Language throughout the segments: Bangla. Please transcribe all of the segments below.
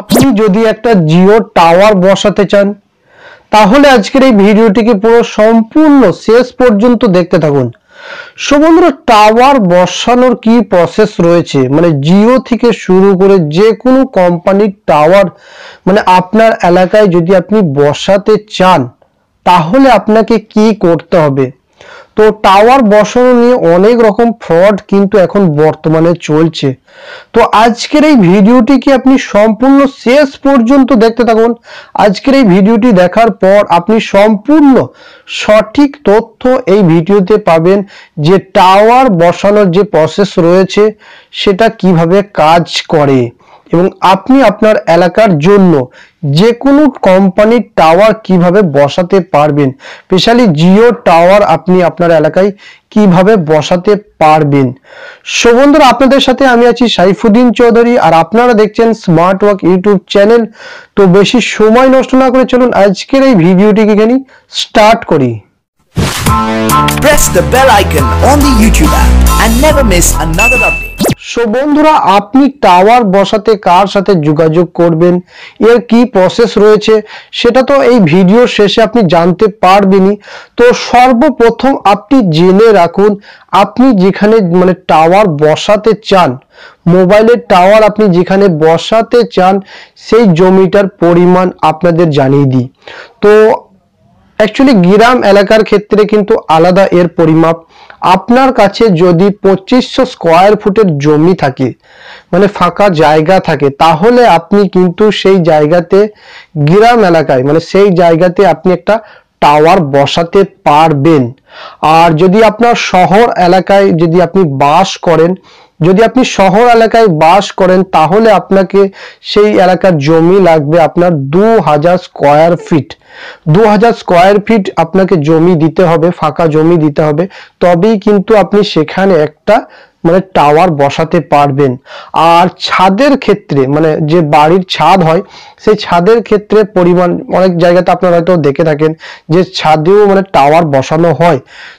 আপনি যদি একটা জিও টাওয়ার বসাতে চান তাহলে আজকের এই ভিডিওটিকে পুরো সম্পূর্ণ শেষ পর্যন্ত দেখতে থাকুন সমুদ্র টাওয়ার বসানোর কি প্রসেস রয়েছে মানে জিও থেকে শুরু করে যে কোনো কোম্পানির টাওয়ার মানে আপনার এলাকায় যদি আপনি বসাতে চান তাহলে আপনাকে কি করতে হবে তো টাওয়ার বসানো নিয়ে অনেক রকম ফ্রড কিন্তু এখন বর্তমানে চলছে তো আজকের এই ভিডিওটি কি আপনি সম্পূর্ণ শেষ পর্যন্ত দেখতে থাকুন আজকের এই ভিডিওটি দেখার পর আপনি সম্পূর্ণ সঠিক তথ্য এই ভিডিওতে পাবেন যে টাওয়ার বসানোর যে প্রসেস রয়েছে সেটা কিভাবে কাজ করে এবং আপনি আপনার এলাকার জন্য যে কোনো কোম্পানির টাওয়ার কিভাবে বসাতে পারবেন স্পেশালি জিও টাওয়ার আপনি আপনার এলাকায় কিভাবে বসাতে পারবেন সো বন্ধুরা আপনাদের সাথে আমি আছি সাইফুদ্দিন চৌধুরী আর আপনারা দেখছেন স্মার্ট ওয়ার্ক ইউটিউব চ্যানেল তো বেশি সময় নষ্ট না করে চলুন আজকের এই ভিডিওটিকে এখানে স্টার্ট করি Press the bell icon on the YouTube app and never miss another update. So বন্ধুরা আপনি টাওয়ার বসাতে কার সাথে যোগাযোগ করবেন এর কি প্রসেস রয়েছে সেটা তো এই ভিডিও শেষে আপনি জানতে পারবেনই তো সর্বপ্রথম আপনি জেনে রাখুন আপনি যেখানে মানে টাওয়ার বসাতে চান মোবাইলের টাওয়ার আপনি যেখানে বসাতে চান সেই জমিটার পরিমাণ আপনাদের জানিয়ে দিই তো অ্যাকচুয়ালি গ্রাম এলাকার ক্ষেত্রে কিন্তু আলাদা এর পরিমাপ আপনার কাছে যদি পঁচিশশো স্কোয়ার ফুটের জমি থাকে মানে ফাঁকা জায়গা থাকে তাহলে আপনি কিন্তু সেই জায়গাতে গ্রাম এলাকায় মানে সেই জায়গাতে আপনি একটা টাওয়ার বসাতে পারবেন আর যদি আপনার শহর এলাকায় যদি আপনি বাস করেন যদি আপনি শহর এলাকায় বাস করেন তাহলে আপনাকে সেই এলাকার জমি লাগবে আপনার দু হাজার স্কোয়ার ফিট দু হাজার স্কোয়ার ফিট আপনাকে জমি দিতে হবে ফাঁকা জমি দিতে হবে তবেই কিন্তু আপনি সেখানে একটা মানে টাওয়ার বসাতে পারবেন আর ছাদের ক্ষেত্রে মানে যে বাড়ির ছাদ হয় সেই ছাদের ক্ষেত্রে পরিমাণ অনেক জায়গাতে আপনারা হয়তো দেখে থাকেন যে ছাদেও মানে টাওয়ার বসানো হয়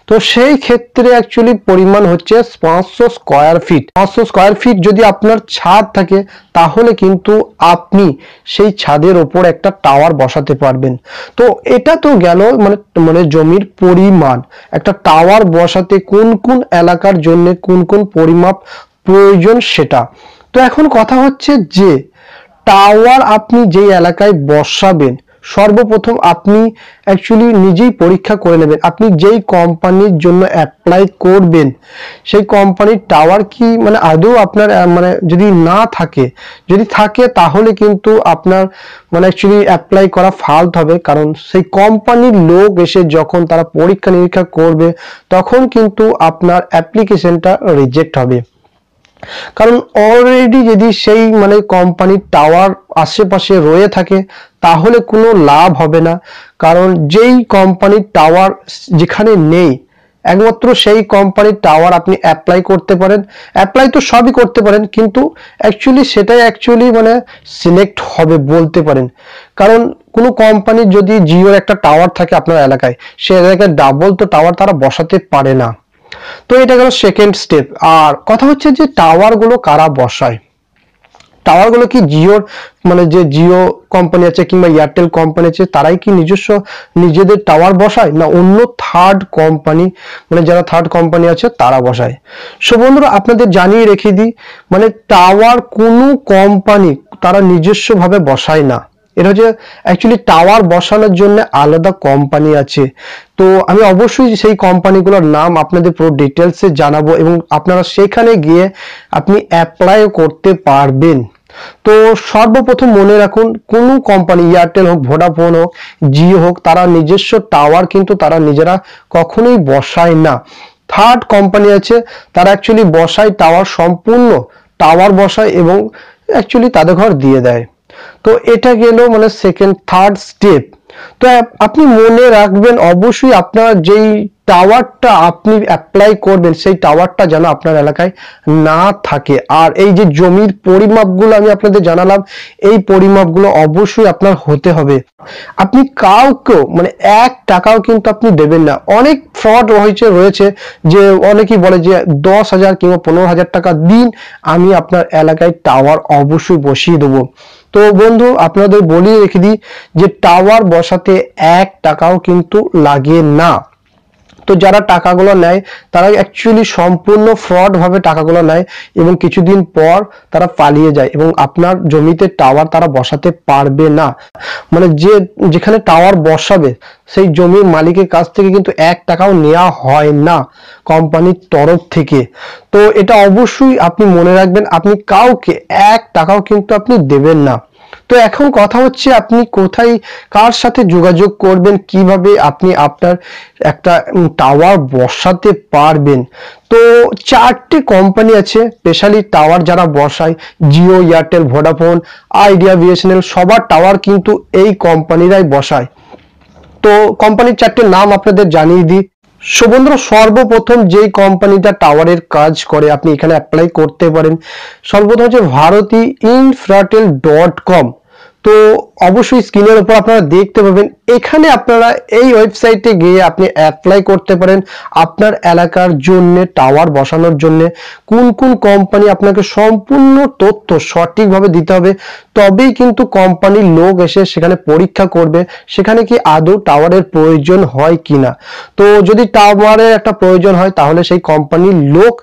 তো সেই ক্ষেত্রে অ্যাকচুয়ালি পরিমাণ হচ্ছে পাঁচশো স্কোয়ার ফিট পাঁচশো স্কোয়ার ফিট যদি আপনার ছাদ থাকে তাহলে কিন্তু আপনি সেই ছাদের ওপর একটা টাওয়ার বসাতে পারবেন তো এটা তো গেল মানে মানে জমির পরিমাণ একটা টাওয়ার বসাতে কোন কোন এলাকার জন্য কোন কোন পরিমাপ প্রয়োজন সেটা তো এখন কথা হচ্ছে যে টাওয়ার আপনি যেই এলাকায় বসাবেন সর্বপ্রথম আপনি অ্যাকচুয়ালি নিজেই পরীক্ষা করে নেবেন আপনি যেই কোম্পানির জন্য অ্যাপ্লাই করবেন সেই কোম্পানির টাওয়ার কি মানে আদৌ আপনার মানে যদি না থাকে যদি থাকে তাহলে কিন্তু আপনার মানে অ্যাকচুয়ালি অ্যাপ্লাই করা ফাল্ট হবে কারণ সেই কোম্পানির লোক এসে যখন তারা পরীক্ষা নিরীক্ষা করবে তখন কিন্তু আপনার অ্যাপ্লিকেশনটা রিজেক্ট হবে কারণ অলরেডি যদি সেই মানে কোম্পানির টাওয়ার আশেপাশে রয়ে থাকে তাহলে কোনো লাভ হবে না কারণ যেই কোম্পানির টাওয়ার যেখানে নেই একমাত্র সেই কোম্পানির টাওয়ার আপনি অ্যাপ্লাই করতে পারেন অ্যাপ্লাই তো সবই করতে পারেন কিন্তু অ্যাকচুয়ালি সেটাই অ্যাকচুয়ালি মানে সিলেক্ট হবে বলতে পারেন কারণ কোনো কোম্পানির যদি জিওর একটা টাওয়ার থাকে আপনার এলাকায় সে এলাকায় ডাবল তো টাওয়ার তারা বসাতে পারে না তো এটা গেল সেকেন্ড স্টেপ আর কথা হচ্ছে যে টাওয়ারগুলো কারা বসায় টাওয়ারগুলো কি জিওর মানে যে জিও কোম্পানি আছে কিংবা এয়ারটেল কোম্পানি আছে তারাই কি নিজস্ব নিজেদের টাওয়ার বসায় না অন্য থার্ড কোম্পানি মানে যারা থার্ড কোম্পানি আছে তারা বসায় সো বন্ধুরা আপনাদের জানিয়ে রেখে দিই মানে টাওয়ার কোনো কোম্পানি তারা নিজস্বভাবে বসায় না এটা হচ্ছে অ্যাকচুয়ালি টাওয়ার বসানোর জন্য আলাদা কোম্পানি আছে তো আমি অবশ্যই সেই কোম্পানিগুলোর নাম আপনাদের পুরো ডিটেলসে জানাবো এবং আপনারা সেখানে গিয়ে আপনি অ্যাপ্লাইও করতে পারবেন তো সর্বপ্রথম মনে রাখুন কোনো কোম্পানি এয়ারটেল হোক ভোডাফোন হোক জিও হোক তারা নিজস্ব টাওয়ার কিন্তু তারা নিজেরা কখনোই বসায় না থার্ড কোম্পানি আছে তারা অ্যাকচুয়ালি বসায় টাওয়ার সম্পূর্ণ টাওয়ার বসায় এবং অ্যাকচুয়ালি তাদের ঘর দিয়ে দেয় তো এটা গেল মানে সেকেন্ড থার্ড স্টেপ তো আপনি মনে রাখবেন অবশ্যই আপনার যেই টাওয়ারটা আপনি অ্যাপ্লাই করবেন সেই টাওয়ারটা যেন আপনার এলাকায় না থাকে আর এই যে জমির পরিমাপগুলো আমি আপনাদের জানালাম এই পরিমাপগুলো অবশ্যই আপনার হতে হবে আপনি কাউকেও মানে এক টাকাও কিন্তু আপনি দেবেন না অনেক ফ্রড রয়েছে রয়েছে যে অনেকেই বলে যে দশ হাজার কিংবা পনেরো হাজার টাকা দিন আমি আপনার এলাকায় টাওয়ার অবশ্যই বসিয়ে দেবো তো বন্ধু আপনাদের বলিয়ে রেখে দিই যে টাওয়ার বসাতে এক টাকাও কিন্তু লাগে না তো যারা টাকাগুলো নেয় তারা অ্যাকচুয়ালি সম্পূর্ণ ফ্রডভাবে টাকাগুলো নেয় এবং কিছুদিন পর তারা পালিয়ে যায় এবং আপনার জমিতে টাওয়ার তারা বসাতে পারবে না মানে যে যেখানে টাওয়ার বসাবে সেই জমির মালিকের কাছ থেকে কিন্তু এক টাকাও নেওয়া হয় না কোম্পানির তরফ থেকে তো এটা অবশ্যই আপনি মনে রাখবেন আপনি কাউকে এক টাকাও কিন্তু আপনি দেবেন না তো এখন কথা হচ্ছে আপনি কোথায় কার সাথে যোগাযোগ করবেন কিভাবে আপনি আপনার একটা টাওয়ার বসাতে পারবেন তো চারটে কোম্পানি আছে স্পেশালি টাওয়ার যারা বসায় জিও এয়ারটেল ভোডাফোন আইডিয়া বিএসএনএল সবার টাওয়ার কিন্তু এই কোম্পানিরাই বসায় তো কোম্পানির চারটে নাম আপনাদের জানিয়ে দিই সো সর্বপ্রথম যেই কোম্পানিটা টাওয়ারের কাজ করে আপনি এখানে অ্যাপ্লাই করতে পারেন সর্বপ্রথম হচ্ছে ভারতী ইনফ্রাটেল ডট কম তো অবশ্যই স্ক্রিনের উপর আপনারা দেখতে পাবেন এখানে আপনারা এই ওয়েবসাইটে গিয়ে আপনি অ্যাপ্লাই করতে পারেন আপনার এলাকার জন্য টাওয়ার বসানোর জন্য কোন কোন কোম্পানি আপনাকে সম্পূর্ণ তথ্য সঠিকভাবে দিতে হবে তবেই কিন্তু কোম্পানির লোক এসে সেখানে পরীক্ষা করবে সেখানে কি আদৌ টাওয়ারের প্রয়োজন হয় কিনা তো যদি টাওয়ারের একটা প্রয়োজন হয় তাহলে সেই কোম্পানির লোক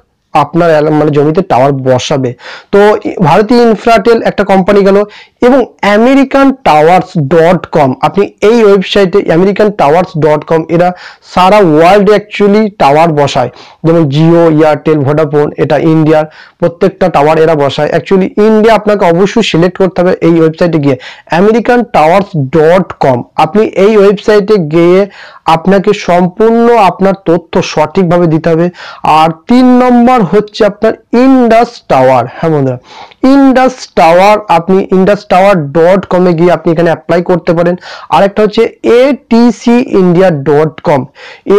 আপনার মানে জমিতে টাওয়ার বসাবে তো ভারতীয় ইনফ্রাটেল একটা কোম্পানি গেল এবং আমেরিকান টাওয়ার্স ডট কম আপনি এই ওয়েবসাইটে আমেরিকান টাওয়ার্স ডট কম এরা সারা ওয়ার্ল্ড অ্যাকচুয়ালি টাওয়ার বসায় যেমন জিও এয়ারটেল ভোডাফোন এটা ইন্ডিয়ার প্রত্যেকটা টাওয়ার এরা বসায় অ্যাকচুয়ালি ইন্ডিয়া আপনাকে অবশ্যই সিলেক্ট করতে হবে এই ওয়েবসাইটে গিয়ে আমেরিকান টাওয়ার্স ডট কম আপনি এই ওয়েবসাইটে গিয়ে আপনাকে সম্পূর্ণ আপনার তথ্য সঠিকভাবে দিতে হবে আর তিন নম্বর হচ্ছে আপনার ইন্ডাস টাওয়ার হ্যাঁ বন্ধুরা ইন্ডাস টাওয়ার আপনি ইন্ডাস টাওয়ার ডট কমে গিয়ে আপনি এখানে অ্যাপ্লাই করতে পারেন আরেকটা হচ্ছে ATC India dot com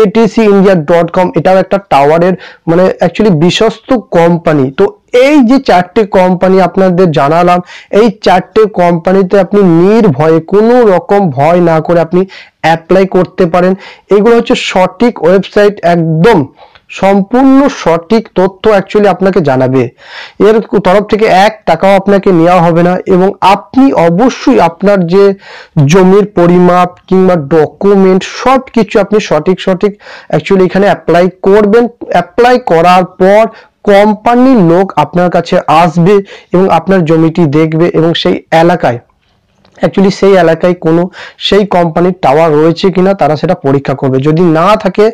ATC India dot com এটাও একটা টাওয়ারের মানে অ্যাকচুয়ালি বিশ্বস্ত কোম্পানি তো এই যে চারটে কোম্পানি আপনাদের জানালাম এই চারটে কোম্পানিতে আপনি নির্ভয়ে কোনো রকম ভয় না করে আপনি অ্যাপ্লাই করতে পারেন এগুলো হচ্ছে সঠিক ওয়েবসাইট একদম সম্পূর্ণ সঠিক তথ্য অ্যাকচুয়ালি আপনাকে জানাবে এর তরফ থেকে এক টাকাও আপনাকে নেওয়া হবে না এবং আপনি অবশ্যই আপনার যে জমির পরিমাপ কিংবা ডকুমেন্ট সব কিছু আপনি সঠিক সঠিক অ্যাকচুয়ালি এখানে অ্যাপ্লাই করবেন অ্যাপ্লাই করার পর কোম্পানির লোক আপনার কাছে আসবে এবং আপনার জমিটি দেখবে এবং সেই এলাকায় অ্যাকচুয়ালি সেই এলাকায় কোনো সেই কোম্পানির টাওয়ার রয়েছে কিনা তারা সেটা পরীক্ষা করবে যদি না থাকে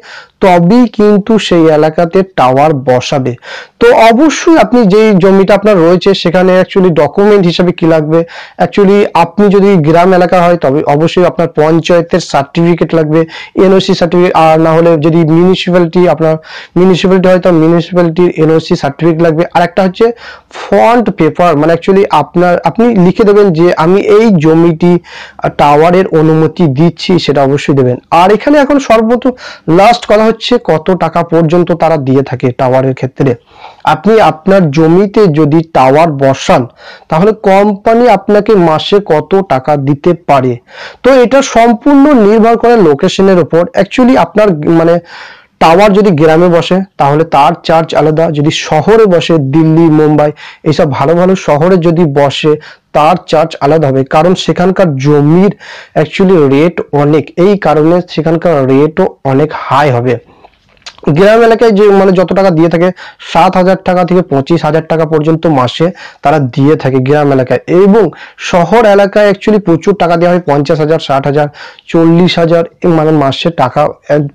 তবেই কিন্তু সেই এলাকাতে টাওয়ার বসাবে তো অবশ্যই আপনি যেই জমিটা আপনার রয়েছে সেখানে অ্যাকচুয়ালি ডকুমেন্ট হিসাবে কি লাগবে অ্যাকচুয়ালি আপনি যদি গ্রাম এলাকা হয় তবে অবশ্যই আপনার পঞ্চায়েতের সার্টিফিকেট লাগবে এনওসি সার্টিফিকেট আর না হলে যদি মিউনিসিপ্যালিটি আপনার মিউনিসিপ্যালিটি হয় তো মিউনিসিপ্যালিটির এনওসি সার্টিফিকেট লাগবে আর একটা হচ্ছে ফন্ট পেপার মানে অ্যাকচুয়ালি আপনার আপনি লিখে দেবেন যে আমি এই জমিটি টাওয়ারের অনুমতি দিচ্ছি সেটা অবশ্যই দেবেন আর এখানে এখন সর্বত লাস্ট কথা হচ্ছে কত টাকা পর্যন্ত তারা দিয়ে থাকে টাওয়ারের ক্ষেত্রে আপনি আপনার জমিতে যদি টাওয়ার বসান তাহলে কোম্পানি আপনাকে মাসে কত টাকা দিতে পারে তো এটা সম্পূর্ণ নির্ভর করে লোকেশনের উপর অ্যাকচুয়ালি আপনার মানে টাওয়ার যদি গ্রামে বসে তাহলে তার চার্জ আলাদা যদি শহরে বসে দিল্লি মুম্বাই এইসব ভালো ভালো শহরে যদি বসে তার চার্জ আলাদা হবে কারণ সেখানকার জমির অ্যাকচুয়ালি রেট অনেক এই কারণে সেখানকার রেটও অনেক হাই হবে গ্রাম এলাকায় যে মানে যত টাকা দিয়ে থাকে সাত হাজার টাকা থেকে পঁচিশ হাজার টাকা পর্যন্ত মাসে তারা দিয়ে থাকে গ্রাম এলাকায় এবং শহর এলাকায় অ্যাকচুয়ালি প্রচুর টাকা দেওয়া হয় পঞ্চাশ হাজার ষাট হাজার চল্লিশ হাজার মানে মাসে টাকা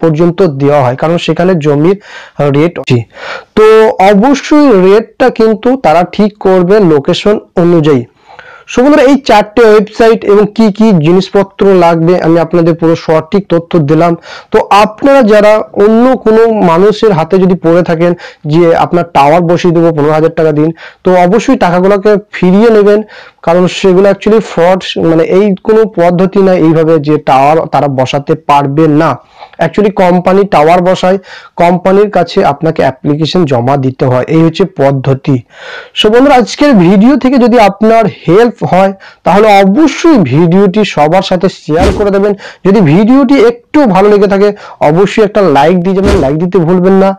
পর্যন্ত দেওয়া হয় কারণ সেখানে জমির রেট তো অবশ্যই রেটটা কিন্তু তারা ঠিক করবে লোকেশন অনুযায়ী সো বন্ধুরা এই চারটে ওয়েবসাইট এবং কি কি জিনিসপত্র লাগবে আমি আপনাদের পুরো সঠিক তথ্য দিলাম তো আপনারা যারা অন্য কোনো মানুষের হাতে যদি পড়ে থাকেন যে আপনার টাওয়ার বসিয়ে দেবো পনেরো হাজার টাকা দিন তো অবশ্যই টাকাগুলোকে ফিরিয়ে নেবেন কারণ সেগুলো অ্যাকচুয়ালি ফ্রড মানে এই কোনো পদ্ধতি না এইভাবে যে টাওয়ার তারা বসাতে পারবে না অ্যাকচুয়ালি কোম্পানি টাওয়ার বসায় কোম্পানির কাছে আপনাকে অ্যাপ্লিকেশন জমা দিতে হয় এই হচ্ছে পদ্ধতি সো বন্ধুরা আজকের ভিডিও থেকে যদি আপনার হেল্প হয় তাহলে অবশ্যই ভিডিওটি সবার সাথে শেয়ার করে দেবেন যদি ভিডিওটি একটু ভালো লেগে থাকে অবশ্যই একটা লাইক দিয়ে যাবেন লাইক দিতে ভুলবেন না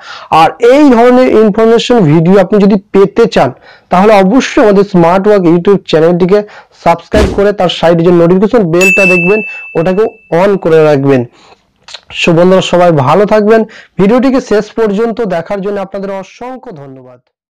আর এই ধরনের ইনফরমেশন ভিডিও আপনি যদি পেতে চান তাহলে অবশ্যই আমাদের স্মার্ট ওয়ার্ক ইউটিউব চ্যানেলটিকে সাবস্ক্রাইব করে তার সাইডে যে নোটিফিকেশন বেলটা দেখবেন ওটাকেও অন করে রাখবেন সুবন্ধুরা সবাই ভালো থাকবেন ভিডিওটিকে শেষ পর্যন্ত দেখার জন্য আপনাদের অসংখ্য ধন্যবাদ